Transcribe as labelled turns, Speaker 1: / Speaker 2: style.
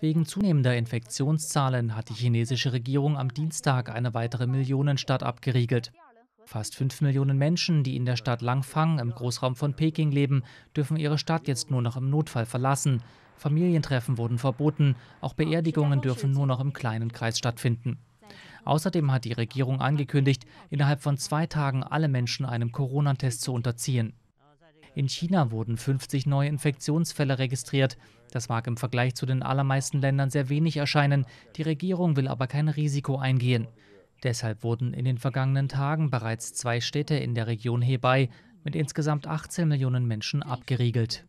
Speaker 1: Wegen zunehmender Infektionszahlen hat die chinesische Regierung am Dienstag eine weitere Millionenstadt abgeriegelt. Fast 5 Millionen Menschen, die in der Stadt Langfang im Großraum von Peking leben, dürfen ihre Stadt jetzt nur noch im Notfall verlassen. Familientreffen wurden verboten, auch Beerdigungen dürfen nur noch im kleinen Kreis stattfinden. Außerdem hat die Regierung angekündigt, innerhalb von zwei Tagen alle Menschen einem Corona-Test zu unterziehen. In China wurden 50 neue Infektionsfälle registriert. Das mag im Vergleich zu den allermeisten Ländern sehr wenig erscheinen, die Regierung will aber kein Risiko eingehen. Deshalb wurden in den vergangenen Tagen bereits zwei Städte in der Region Hebei mit insgesamt 18 Millionen Menschen abgeriegelt.